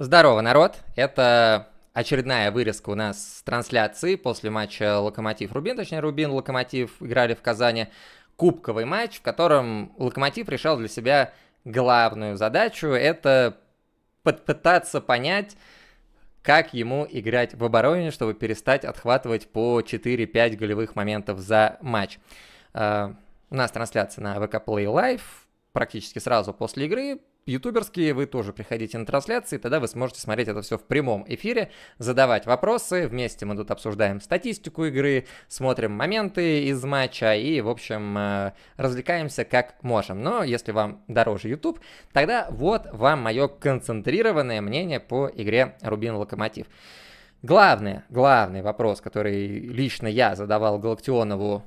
Здорово, народ! Это очередная вырезка у нас с трансляции после матча Локомотив-Рубин, точнее Рубин-Локомотив играли в Казани. Кубковый матч, в котором Локомотив решал для себя главную задачу. Это попытаться понять, как ему играть в обороне, чтобы перестать отхватывать по 4-5 голевых моментов за матч. Э, у нас трансляция на VK Play Live практически сразу после игры ютуберские, вы тоже приходите на трансляции, тогда вы сможете смотреть это все в прямом эфире, задавать вопросы, вместе мы тут обсуждаем статистику игры, смотрим моменты из матча и, в общем, э, развлекаемся как можем. Но если вам дороже YouTube, тогда вот вам мое концентрированное мнение по игре Рубин Локомотив. Главное, главный вопрос, который лично я задавал Галактионову,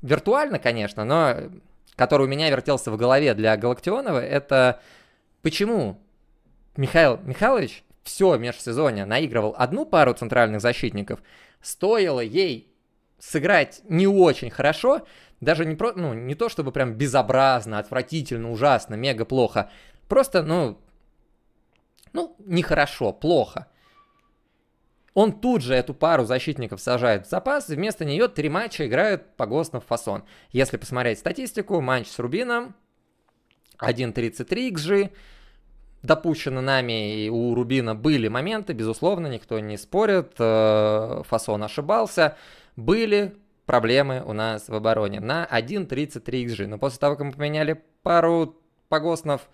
виртуально, конечно, но который у меня вертелся в голове для Галактионова, это Почему Михаил Михайлович все межсезонье наигрывал одну пару центральных защитников, стоило ей сыграть не очень хорошо, даже не, про, ну, не то чтобы прям безобразно, отвратительно, ужасно, мега плохо, просто, ну, ну, нехорошо, плохо. Он тут же эту пару защитников сажает в запас, и вместо нее три матча играют по Погоснов фасон. Если посмотреть статистику, матч с Рубином, 1.33 XG. Допущены нами и у Рубина были моменты, безусловно, никто не спорит, э, Фасон ошибался. Были проблемы у нас в обороне на 1.33 XG. Но после того, как мы поменяли пару погоснов,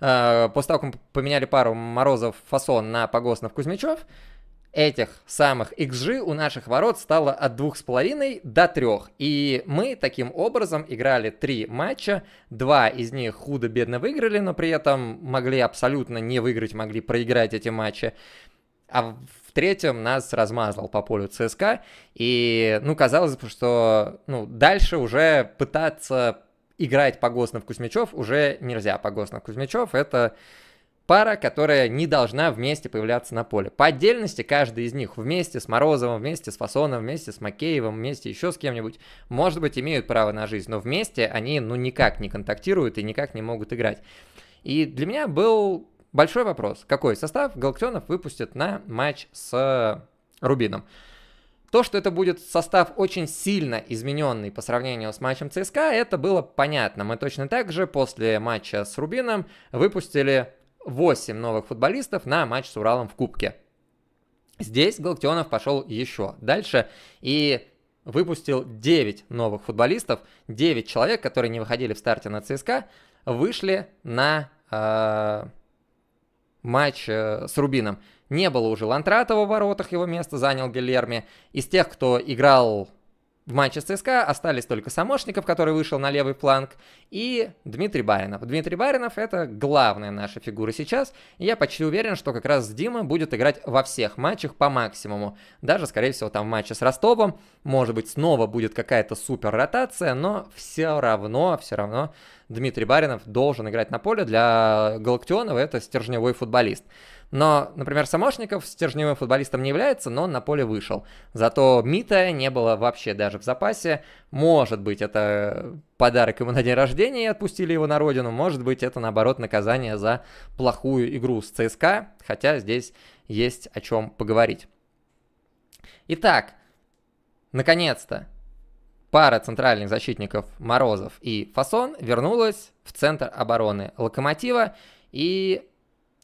э, после того, как мы поменяли пару Морозов Фасон на Погоснов Кузьмичев, этих самых XG у наших ворот стало от 2,5 до 3. И мы таким образом играли 3 матча, два из них худо-бедно выиграли, но при этом могли абсолютно не выиграть, могли проиграть эти матчи. А в третьем нас размазал по полю ЦСКА, и, ну, казалось бы, что, ну, дальше уже пытаться играть Погоснов-Кузьмичев уже нельзя. Погоснов-Кузьмичев — это пара, которая не должна вместе появляться на поле. По отдельности каждый из них вместе с Морозовым, вместе с Фасоном, вместе с Макеевым, вместе еще с кем-нибудь, может быть, имеют право на жизнь, но вместе они ну никак не контактируют и никак не могут играть. И для меня был большой вопрос, какой состав Галактионов выпустит на матч с Рубином. То, что это будет состав очень сильно измененный по сравнению с матчем ЦСКА, это было понятно. Мы точно так же после матча с Рубином выпустили 8 новых футболистов на матч с Уралом в Кубке. Здесь Галактионов пошел еще дальше и выпустил 9 новых футболистов. 9 человек, которые не выходили в старте на ЦСКА, вышли на э, матч э, с Рубином. Не было уже Лантратова в воротах, его место занял Гильерми. Из тех, кто играл в матче с ЦСКА остались только Самошников, который вышел на левый фланг, и Дмитрий Баринов. Дмитрий Баринов — это главная наша фигура сейчас, и я почти уверен, что как раз Дима будет играть во всех матчах по максимуму. Даже, скорее всего, там в матче с Ростовом, может быть, снова будет какая-то супер ротация, но все равно, все равно Дмитрий Баринов должен играть на поле. Для Галактионова это стержневой футболист. Но, например, Самошников стержневым футболистом не является, но на поле вышел. Зато Мита не было вообще даже в запасе. Может быть, это подарок ему на день рождения и отпустили его на родину. Может быть, это, наоборот, наказание за плохую игру с ЦСКА. Хотя здесь есть о чем поговорить. Итак, наконец-то, Пара центральных защитников Морозов и Фасон вернулась в центр обороны Локомотива, и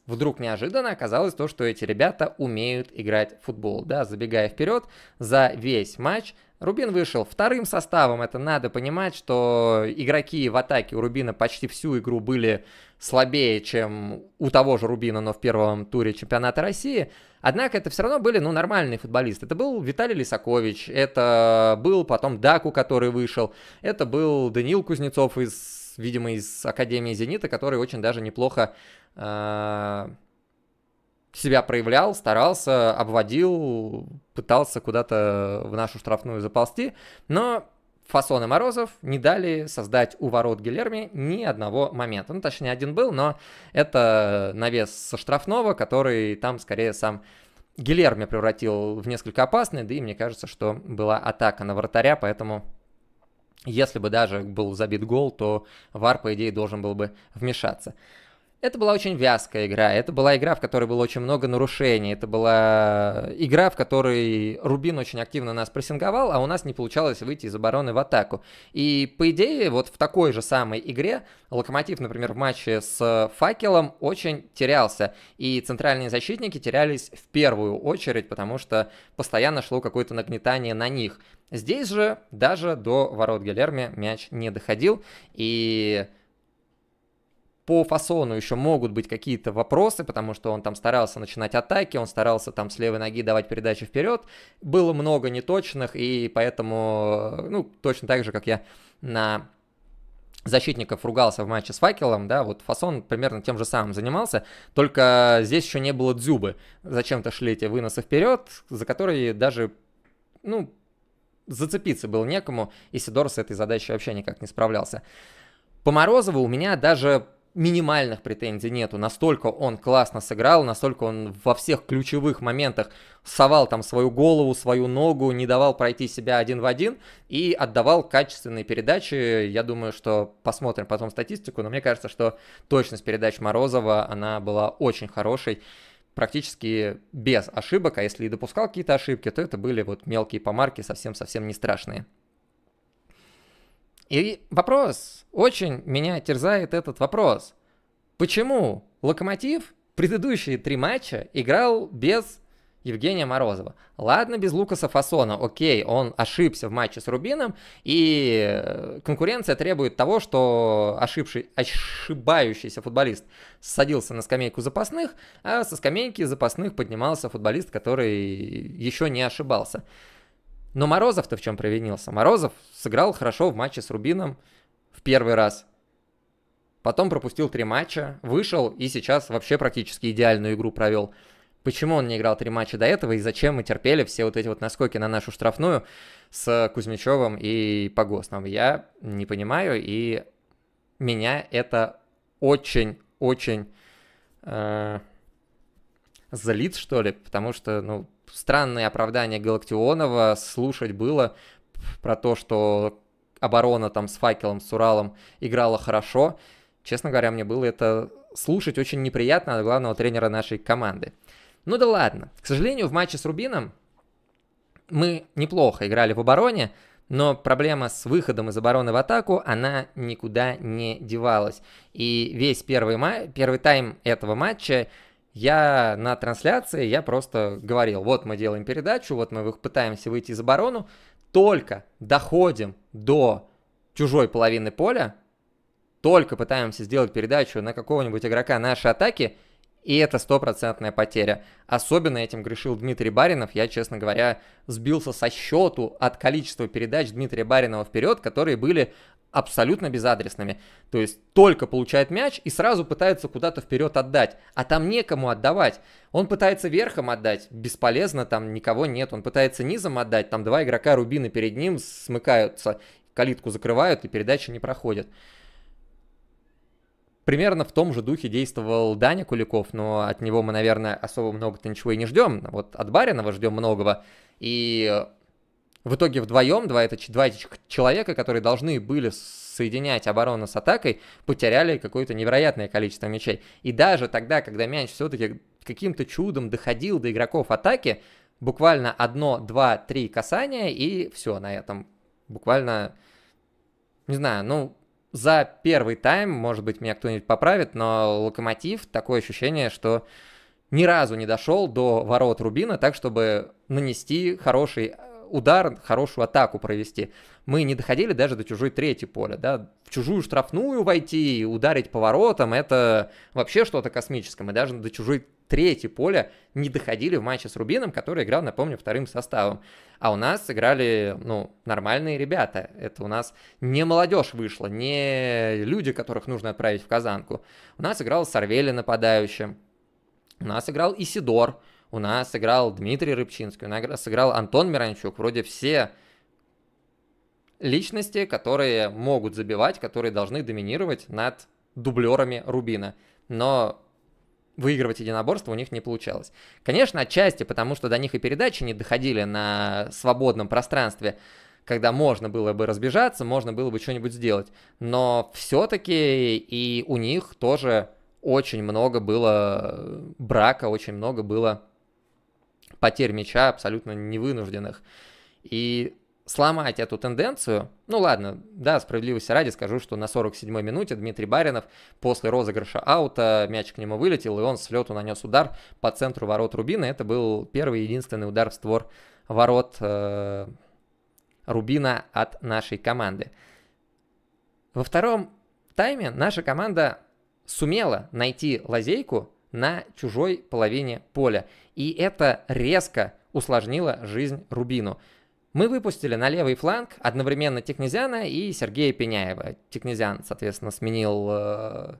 вдруг неожиданно оказалось то, что эти ребята умеют играть в футбол. Да, забегая вперед, за весь матч Рубин вышел вторым составом, это надо понимать, что игроки в атаке у Рубина почти всю игру были слабее, чем у того же Рубина, но в первом туре чемпионата России. Однако это все равно были ну, нормальные футболисты. Это был Виталий Лисакович, это был потом Даку, который вышел, это был Даниил Кузнецов из, видимо, из Академии Зенита, который очень даже неплохо а, себя проявлял, старался, обводил, пытался куда-то в нашу штрафную заползти, но фасоны Морозов не дали создать у ворот Гилерми ни одного момента. Ну, точнее, один был, но это навес со штрафного, который там скорее сам Гилерми превратил в несколько опасный, да и мне кажется, что была атака на вратаря, поэтому если бы даже был забит гол, то Вар, по идее, должен был бы вмешаться. Это была очень вязкая игра, это была игра, в которой было очень много нарушений, это была игра, в которой Рубин очень активно нас прессинговал, а у нас не получалось выйти из обороны в атаку. И по идее, вот в такой же самой игре Локомотив, например, в матче с Факелом очень терялся, и центральные защитники терялись в первую очередь, потому что постоянно шло какое-то нагнетание на них. Здесь же даже до ворот Гелерми мяч не доходил, и по фасону еще могут быть какие-то вопросы, потому что он там старался начинать атаки, он старался там с левой ноги давать передачи вперед. Было много неточных, и поэтому, э, ну, точно так же, как я на защитников ругался в матче с Факелом, да, вот Фасон примерно тем же самым занимался, только здесь еще не было дзюбы. Зачем-то шли эти выносы вперед, за которые даже, ну, зацепиться было некому, и Сидор с этой задачей вообще никак не справлялся. По Морозову у меня даже минимальных претензий нету. Настолько он классно сыграл, настолько он во всех ключевых моментах совал там свою голову, свою ногу, не давал пройти себя один в один и отдавал качественные передачи. Я думаю, что посмотрим потом статистику, но мне кажется, что точность передач Морозова, она была очень хорошей практически без ошибок, а если и допускал какие-то ошибки, то это были вот мелкие помарки, совсем-совсем не страшные. И вопрос, очень меня терзает этот вопрос. Почему Локомотив предыдущие три матча играл без Евгения Морозова. Ладно, без Лукаса Фасона, окей, он ошибся в матче с Рубином, и э, конкуренция требует того, что ошибший, ошибающийся футболист садился на скамейку запасных, а со скамейки запасных поднимался футболист, который еще не ошибался. Но Морозов-то в чем провинился? Морозов сыграл хорошо в матче с Рубином в первый раз. Потом пропустил три матча, вышел и сейчас вообще практически идеальную игру провел. Почему он не играл три матча до этого и зачем мы терпели все вот эти вот наскоки на нашу штрафную с Кузьмичевым и Погосном? Я не понимаю, и меня это очень-очень э, злит, что ли, потому что, ну, странные оправдания Галактионова слушать было про то, что оборона там с факелом, с Уралом играла хорошо. Честно говоря, мне было это слушать очень неприятно от главного тренера нашей команды. Ну да ладно. К сожалению, в матче с Рубином мы неплохо играли в обороне, но проблема с выходом из обороны в атаку, она никуда не девалась. И весь первый, ма- первый тайм этого матча я на трансляции, я просто говорил, вот мы делаем передачу, вот мы пытаемся выйти из оборону, только доходим до чужой половины поля, только пытаемся сделать передачу на какого-нибудь игрока нашей атаки, и это стопроцентная потеря. Особенно этим грешил Дмитрий Баринов. Я, честно говоря, сбился со счету от количества передач Дмитрия Баринова вперед, которые были абсолютно безадресными. То есть только получает мяч и сразу пытается куда-то вперед отдать. А там некому отдавать. Он пытается верхом отдать, бесполезно, там никого нет. Он пытается низом отдать, там два игрока Рубины перед ним смыкаются, калитку закрывают и передача не проходит. Примерно в том же духе действовал Даня Куликов, но от него мы, наверное, особо много-то ничего и не ждем. Вот от Баринова ждем многого. И в итоге вдвоем два, это, два этих человека, которые должны были соединять оборону с атакой, потеряли какое-то невероятное количество мячей. И даже тогда, когда мяч все-таки каким-то чудом доходил до игроков атаки, буквально одно, два, три касания, и все на этом. Буквально, не знаю, ну, за первый тайм, может быть, меня кто-нибудь поправит, но Локомотив, такое ощущение, что ни разу не дошел до ворот Рубина так, чтобы нанести хороший удар, хорошую атаку провести. Мы не доходили даже до чужой третьей поля, да, в чужую штрафную войти и ударить поворотом, это вообще что-то космическое, мы даже до чужой третьей поля не доходили в матче с Рубином, который играл, напомню, вторым составом. А у нас сыграли, ну, нормальные ребята. Это у нас не молодежь вышла, не люди, которых нужно отправить в Казанку. У нас играл Сорвели нападающим, у нас играл Исидор, у нас сыграл Дмитрий Рыбчинский, у нас сыграл Антон Миранчук, вроде все личности, которые могут забивать, которые должны доминировать над дублерами Рубина. Но выигрывать единоборство у них не получалось. Конечно, отчасти, потому что до них и передачи не доходили на свободном пространстве, когда можно было бы разбежаться, можно было бы что-нибудь сделать. Но все-таки и у них тоже очень много было брака, очень много было потерь мяча абсолютно невынужденных. И сломать эту тенденцию, ну ладно, да, справедливости ради скажу, что на 47-й минуте Дмитрий Баринов после розыгрыша аута мяч к нему вылетел, и он с лету нанес удар по центру ворот Рубина. Это был первый и единственный удар в створ ворот э, Рубина от нашей команды. Во втором тайме наша команда сумела найти лазейку, на чужой половине поля. И это резко усложнило жизнь Рубину. Мы выпустили на левый фланг одновременно Технезяна и Сергея Пеняева. Технезян, соответственно, сменил э,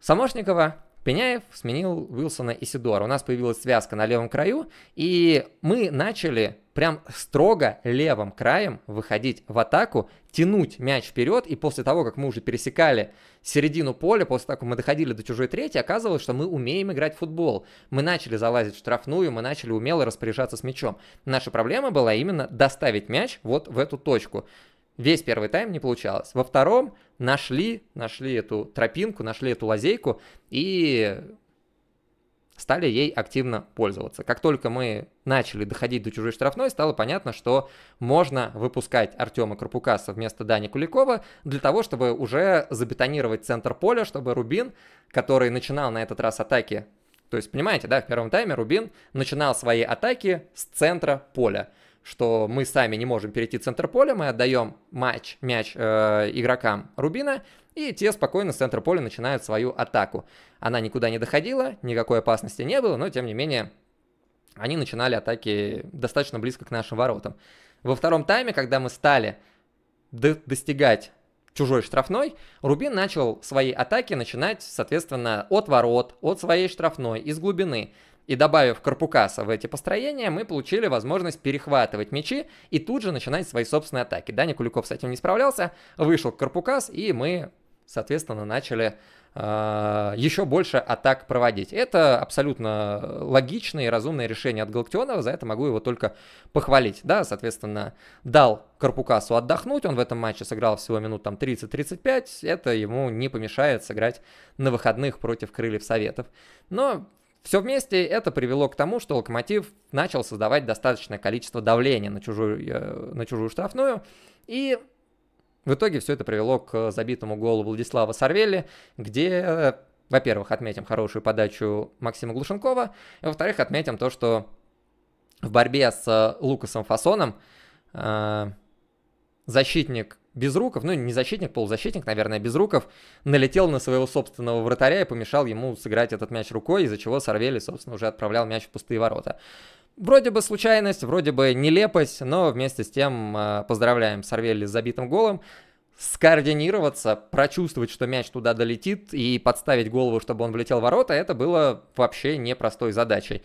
Самошникова, Пеняев сменил Уилсона и Сидора. У нас появилась связка на левом краю, и мы начали прям строго левым краем выходить в атаку, тянуть мяч вперед, и после того, как мы уже пересекали середину поля, после того, как мы доходили до чужой трети, оказывалось, что мы умеем играть в футбол. Мы начали залазить в штрафную, мы начали умело распоряжаться с мячом. Наша проблема была именно доставить мяч вот в эту точку. Весь первый тайм не получалось. Во втором нашли, нашли эту тропинку, нашли эту лазейку и стали ей активно пользоваться. Как только мы начали доходить до чужой штрафной, стало понятно, что можно выпускать Артема Крупукаса вместо Дани Куликова для того, чтобы уже забетонировать центр поля, чтобы Рубин, который начинал на этот раз атаки, то есть, понимаете, да, в первом тайме Рубин начинал свои атаки с центра поля что мы сами не можем перейти центр поля, мы отдаем матч, мяч э, игрокам Рубина, и те спокойно с центра поля начинают свою атаку. Она никуда не доходила, никакой опасности не было, но тем не менее они начинали атаки достаточно близко к нашим воротам. Во втором тайме, когда мы стали до достигать чужой штрафной, Рубин начал свои атаки начинать, соответственно, от ворот, от своей штрафной, из глубины. И добавив Карпукаса в эти построения, мы получили возможность перехватывать мячи и тут же начинать свои собственные атаки. Даня Куликов с этим не справлялся, вышел Карпукас, и мы, соответственно, начали э, еще больше атак проводить. Это абсолютно логичное и разумное решение от Галактионова, за это могу его только похвалить. Да, соответственно, дал Карпукасу отдохнуть, он в этом матче сыграл всего минут там 30-35, это ему не помешает сыграть на выходных против Крыльев Советов. Но все вместе это привело к тому, что Локомотив начал создавать достаточное количество давления на чужую, э, на чужую штрафную, и в итоге все это привело к забитому голу Владислава Сарвели, где, во-первых, отметим хорошую подачу Максима Глушенкова, и а во-вторых, отметим то, что в борьбе с э, Лукасом Фасоном э, защитник Безруков, ну не защитник, полузащитник, наверное, Безруков, налетел на своего собственного вратаря и помешал ему сыграть этот мяч рукой, из-за чего Сарвели, собственно, уже отправлял мяч в пустые ворота. Вроде бы случайность, вроде бы нелепость, но вместе с тем э, поздравляем Сарвели с забитым голом. Скоординироваться, прочувствовать, что мяч туда долетит и подставить голову, чтобы он влетел в ворота, это было вообще непростой задачей.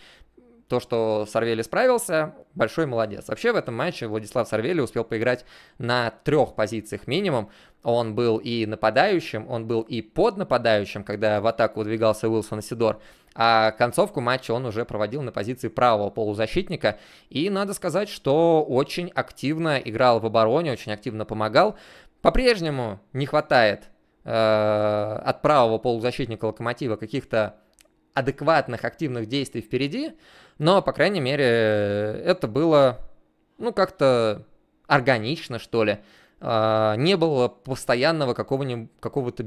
То, что Сарвели справился, большой молодец. Вообще в этом матче Владислав Сарвели успел поиграть на трех позициях минимум. Он был и нападающим, он был и под нападающим, когда в атаку выдвигался Уилсон Сидор. А концовку матча он уже проводил на позиции правого полузащитника. И надо сказать, что очень активно играл в обороне, очень активно помогал. По-прежнему не хватает э, от правого полузащитника локомотива каких-то адекватных активных действий впереди, но, по крайней мере, это было, ну, как-то органично, что ли. А, не было постоянного какого-нибудь, какого-то,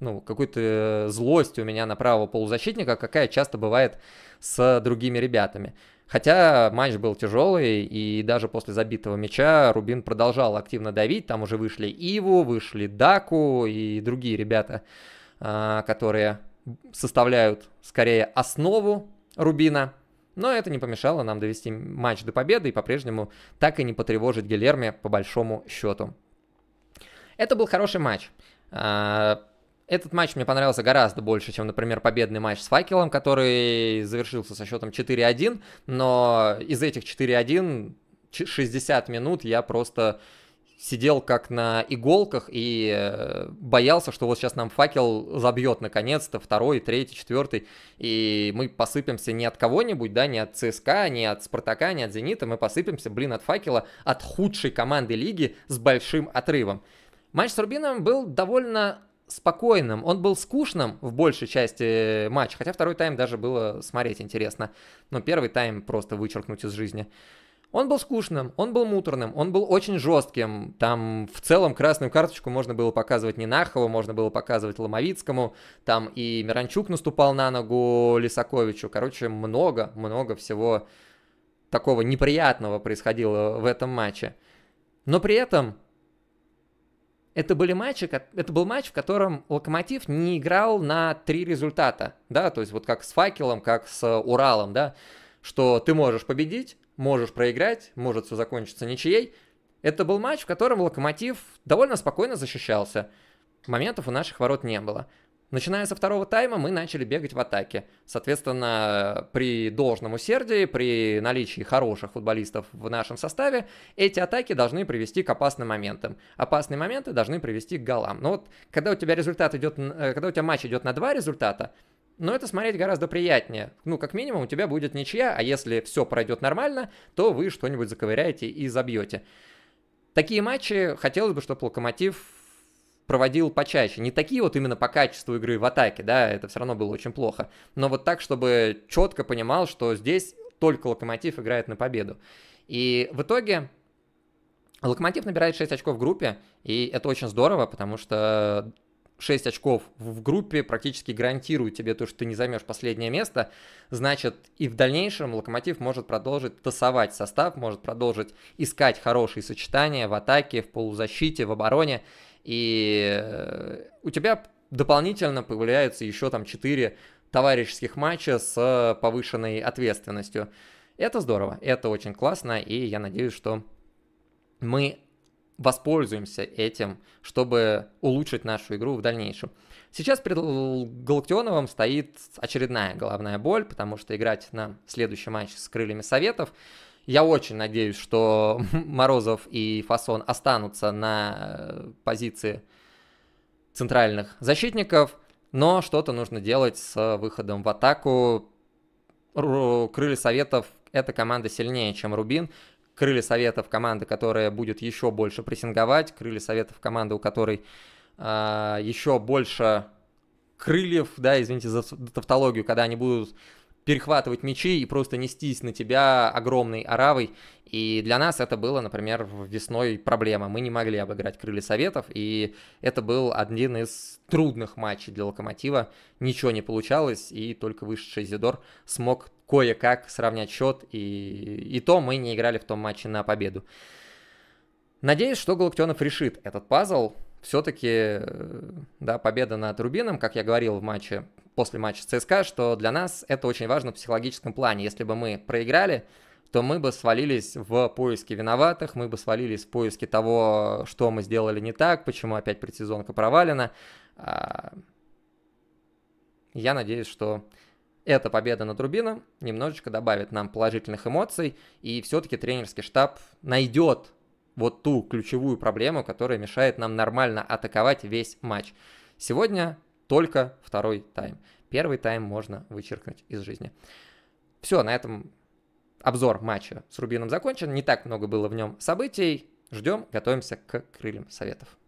ну, какой-то злости у меня на правого полузащитника, какая часто бывает с другими ребятами. Хотя матч был тяжелый, и даже после забитого мяча Рубин продолжал активно давить. Там уже вышли Иву, вышли Даку и другие ребята, а, которые составляют скорее основу Рубина, но это не помешало нам довести матч до победы и по-прежнему так и не потревожить Гилерме по большому счету. Это был хороший матч. А, этот матч мне понравился гораздо больше, чем, например, победный матч с Факелом, который завершился со счетом 4-1, но из этих 4-1 60 минут я просто сидел как на иголках и э, боялся, что вот сейчас нам факел забьет наконец-то второй, третий, четвертый, и мы посыпемся не от кого-нибудь, да, не от ЦСКА, не от Спартака, не от Зенита, мы посыпемся, блин, от факела, от худшей команды лиги с большим отрывом. Матч с Рубином был довольно спокойным, он был скучным в большей части э, матча, хотя второй тайм даже было смотреть интересно, но первый тайм просто вычеркнуть из жизни. Он был скучным, он был муторным, он был очень жестким. Там в целом красную карточку можно было показывать Нинахову, можно было показывать Ломовицкому. Там и Миранчук наступал на ногу Лисаковичу. Короче, много, много всего такого неприятного происходило в этом матче. Но при этом это были матчи, это был матч, в котором Локомотив не играл на три результата, да, то есть вот как с Факелом, как с Уралом, да, что ты можешь победить, можешь проиграть, может все закончиться ничьей. Это был матч, в котором Локомотив довольно спокойно защищался. Моментов у наших ворот не было. Начиная со второго тайма мы начали бегать в атаке. Соответственно, при должном усердии, при наличии хороших футболистов в нашем составе, эти атаки должны привести к опасным моментам. Опасные моменты должны привести к голам. Но вот когда у тебя результат идет, э, когда у тебя матч идет на два результата, но это смотреть гораздо приятнее. Ну, как минимум, у тебя будет ничья, а если все пройдет нормально, то вы что-нибудь заковыряете и забьете. Такие матчи хотелось бы, чтобы Локомотив проводил почаще. Не такие вот именно по качеству игры в атаке, да, это все равно было очень плохо. Но вот так, чтобы четко понимал, что здесь только Локомотив играет на победу. И в итоге Локомотив набирает 6 очков в группе, и это очень здорово, потому что 6 очков в группе практически гарантирует тебе то, что ты не займешь последнее место, значит и в дальнейшем Локомотив может продолжить тасовать состав, может продолжить искать хорошие сочетания в атаке, в полузащите, в обороне, и э, у тебя дополнительно появляются еще там 4 товарищеских матча с повышенной ответственностью. Это здорово, это очень классно, и я надеюсь, что мы воспользуемся этим, чтобы улучшить нашу игру в дальнейшем. Сейчас перед Галактионовым стоит очередная головная боль, потому что играть на следующий матч с крыльями Советов. Я очень надеюсь, что Морозов и Фасон останутся на э, позиции центральных защитников, но что-то нужно делать с выходом в атаку. Крылья Советов – эта команда сильнее, чем Рубин крылья советов команды, которая будет еще больше прессинговать, крылья советов команды, у которой э, а, еще больше крыльев, да, извините за тавтологию, когда они будут перехватывать мячи и просто нестись на тебя огромной оравой. И для нас это было, например, весной проблема. Мы не могли обыграть крылья советов, и это был один из трудных матчей для Локомотива. Ничего не получалось, и только вышедший Зидор смог кое-как сравнять счет, и, и то мы не играли в том матче на победу. Надеюсь, что Галактионов решит этот пазл. Все-таки, э, да, победа над Рубином, как я говорил в матче, после матча с ЦСКА, что для нас это очень важно в психологическом плане. Если бы мы проиграли, то мы бы свалились в поиске виноватых, мы бы свалились в поиске того, что мы сделали не так, почему опять предсезонка провалена. А, я надеюсь, что эта победа над Рубином немножечко добавит нам положительных эмоций, и все-таки тренерский штаб найдет вот ту ключевую проблему, которая мешает нам нормально атаковать весь матч. Сегодня только второй тайм. Первый тайм можно вычеркнуть из жизни. Все, на этом обзор матча с Рубином закончен. Не так много было в нем событий. Ждем, готовимся к крыльям советов.